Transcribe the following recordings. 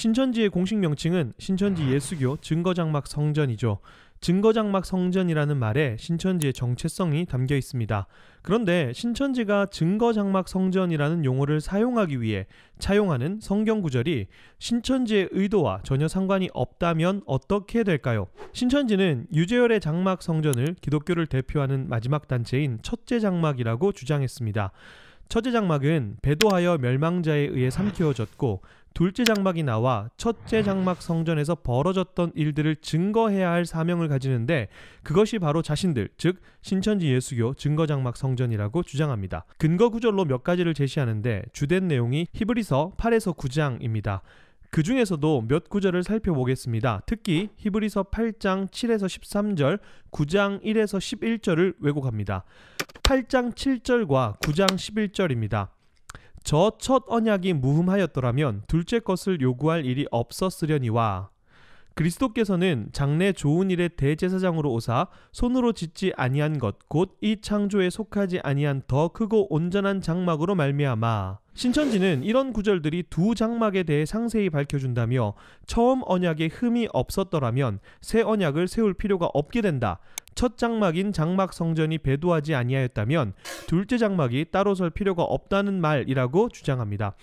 신천지의 공식 명칭은 신천지 아. 예수교 증거장막 성전이죠. 증거장막 성전이라는 말에 신천지의 정체성이 담겨 있습니다. 그런데 신천지가 증거장막 성전이라는 용어를 사용하기 위해 차용하는 성경 구절이 신천지의 의도와 전혀 상관이 없다면 어떻게 될까요? 신천지는 유재열의 장막 성전을 기독교를 대표하는 마지막 단체인 첫째 장막이라고 주장했습니다. 첫째 장막은 배도하여 멸망자에 의해 삼키워졌고 둘째 장막이 나와 첫째 장막 성전에서 벌어졌던 일들을 증거해야 할 사명을 가지는데 그것이 바로 자신들, 즉 신천지 예수교 증거 장막 성전이라고 주장합니다. 근거 구절로 몇 가지를 제시하는데 주된 내용이 히브리서 8에서 9장입니다. 그 중에서도 몇 구절을 살펴보겠습니다. 특히 히브리서 8장 7에서 13절, 9장 1에서 11절을 왜곡합니다. 8장 7절과 9장 11절입니다. 저첫 언약이 무흠하였더라면 둘째 것을 요구할 일이 없었으려니와 그리스도께서는 장래 좋은 일의 대제사장으로 오사 손으로 짓지 아니한 것 곧 이 창조에 속하지 아니한 더 크고 온전한 장막으로 말미암아 신천지는 이런 구절들이 두 장막에 대해 상세히 밝혀준다며 처음 언약에 흠이 없었더라면 새 언약을 세울 필요가 없게 된다. 첫 장막인 장막 성전이 배도하지 아니하였다면 둘째 장막이 따로 설 필요가 없다는 말이라고 주장합니다.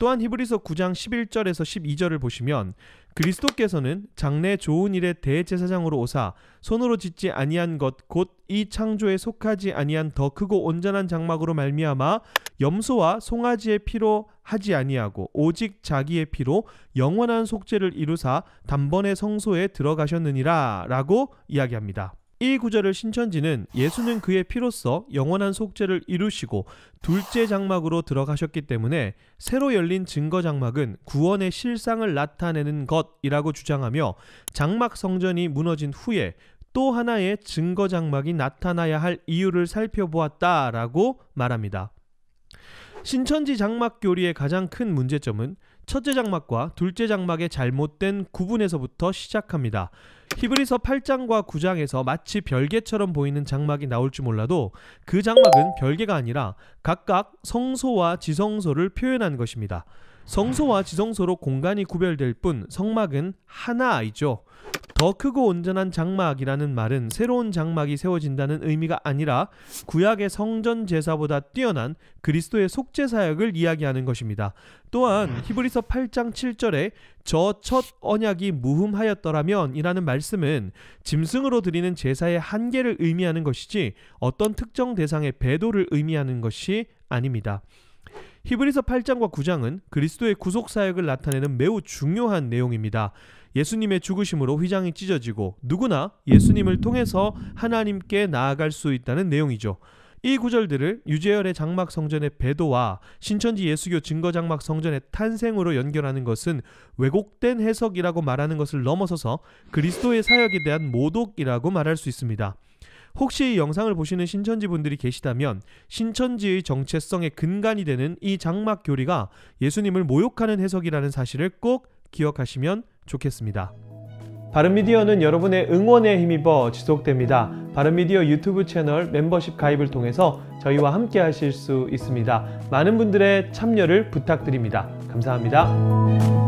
또한 히브리서 9장 11절에서 12절을 보시면 그리스도께서는 장래 좋은 일에 대제사장으로 오사 손으로 짓지 아니한 것 곧 이 창조에 속하지 아니한 더 크고 온전한 장막으로 말미암아 염소와 송아지의 피로 하지 아니하고 오직 자기의 피로 영원한 속죄를 이루사 단번에 성소에 들어가셨느니라라고 이야기합니다. 이 구절을 신천지는 예수는 그의 피로써 영원한 속죄를 이루시고 둘째 장막으로 들어가셨기 때문에 새로 열린 증거 장막은 구원의 실상을 나타내는 것이라고 주장하며 장막 성전이 무너진 후에 또 하나의 증거 장막이 나타나야 할 이유를 살펴보았다라고 말합니다. 신천지 장막 교리의 가장 큰 문제점은 첫째 장막과 둘째 장막의 잘못된 구분에서부터 시작합니다. 히브리서 8장과 9장에서 마치 별개처럼 보이는 장막이 나올지 몰라도 그 장막은 별개가 아니라 각각 성소와 지성소를 표현한 것입니다. 성소와 지성소로 공간이 구별될 뿐 성막은 하나이죠. 더 크고 온전한 장막이라는 말은 새로운 장막이 세워진다는 의미가 아니라 구약의 성전 제사보다 뛰어난 그리스도의 속죄 사역을 이야기하는 것입니다. 또한 히브리서 8장 7절에 저 첫 언약이 무흠하였더라면이라는 말씀은 짐승으로 드리는 제사의 한계를 의미하는 것이지 어떤 특정 대상의 배도를 의미하는 것이 아닙니다. 히브리서 8장과 9장은 그리스도의 구속 사역을 나타내는 매우 중요한 내용입니다. 예수님의 죽으심으로 휘장이 찢어지고 누구나 예수님을 통해서 하나님께 나아갈 수 있다는 내용이죠. 이 구절들을 유재열의 장막 성전의 배도와 신천지 예수교 증거 장막 성전의 탄생으로 연결하는 것은 왜곡된 해석이라고 말하는 것을 넘어서서 그리스도의 사역에 대한 모독이라고 말할 수 있습니다. 혹시 이 영상을 보시는 신천지 분들이 계시다면 신천지의 정체성의 근간이 되는 이 장막 교리가 예수님을 모욕하는 해석이라는 사실을 꼭 기억하시면 좋겠습니다. 바른미디어는 여러분의 응원에 힘입어 지속됩니다. 바른미디어 유튜브 채널 멤버십 가입을 통해서 저희와 함께 하실 수 있습니다. 많은 분들의 참여를 부탁드립니다. 감사합니다.